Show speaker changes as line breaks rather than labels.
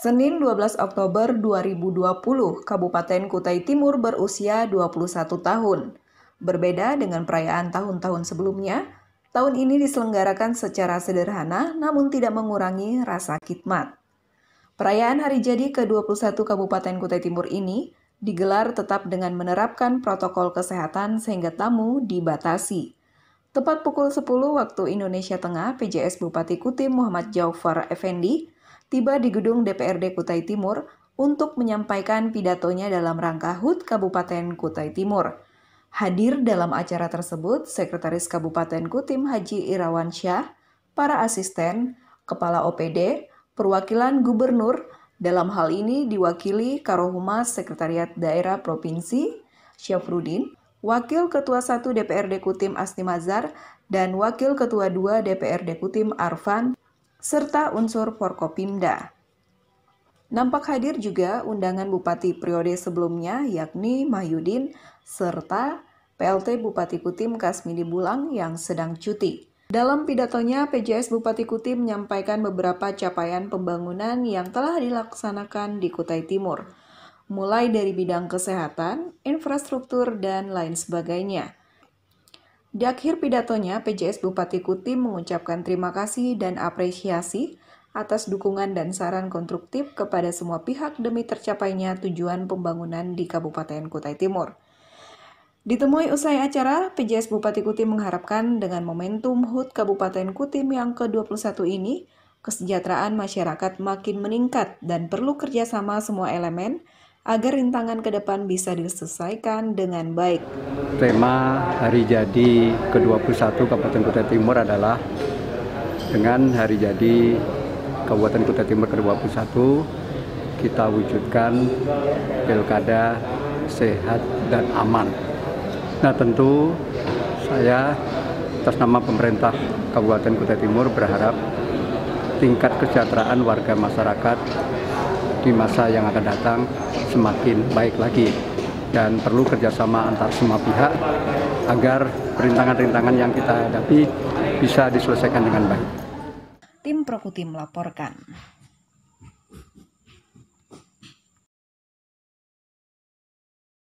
Senin 12 Oktober 2020, Kabupaten Kutai Timur berusia 21 tahun. Berbeda dengan perayaan tahun-tahun sebelumnya, tahun ini diselenggarakan secara sederhana namun tidak mengurangi rasa khidmat. Perayaan hari jadi ke-21 Kabupaten Kutai Timur ini digelar tetap dengan menerapkan protokol kesehatan sehingga tamu dibatasi. Tepat pukul 10 waktu Indonesia Tengah, PJS Bupati Kutim Muhammad Jaufar Effendi tiba di gedung DPRD Kutai Timur untuk menyampaikan pidatonya dalam rangka HUT Kabupaten Kutai Timur. Hadir dalam acara tersebut Sekretaris Kabupaten Kutim Haji Irawan Syah, para asisten, kepala OPD, perwakilan gubernur, dalam hal ini diwakili Karohumas Sekretariat Daerah Provinsi, Syafrudin, Wakil Ketua 1 DPRD Kutim Asti Mazar, dan Wakil Ketua 2 DPRD Kutim Arfan serta unsur Forkopimda. Nampak hadir juga undangan Bupati periode sebelumnya yakni Mahyudin serta PLT Bupati Kutim Kasmini Bulang yang sedang cuti. Dalam pidatonya, PJS Bupati Kutim menyampaikan beberapa capaian pembangunan yang telah dilaksanakan di Kutai Timur, mulai dari bidang kesehatan, infrastruktur, dan lain sebagainya. Di akhir pidatonya, PJS Bupati Kutim mengucapkan terima kasih dan apresiasi atas dukungan dan saran konstruktif kepada semua pihak demi tercapainya tujuan pembangunan di Kabupaten Kutai Timur. Ditemui usai acara, PJS Bupati Kutim mengharapkan dengan momentum HUT Kabupaten Kutim yang ke-21 ini, kesejahteraan masyarakat makin meningkat dan perlu kerjasama semua elemen, agar rintangan ke depan bisa diselesaikan dengan baik.
Tema hari jadi ke-21 Kabupaten Kutai Timur adalah dengan hari jadi Kabupaten Kutai Timur ke-21 kita wujudkan pilkada sehat dan aman. Nah tentu saya atas nama pemerintah Kabupaten Kutai Timur berharap tingkat kesejahteraan warga masyarakat di masa yang akan datang semakin baik lagi dan perlu kerjasama antar semua pihak agar rintangan-rintangan yang kita hadapi bisa diselesaikan dengan baik.
Tim Prokuti melaporkan.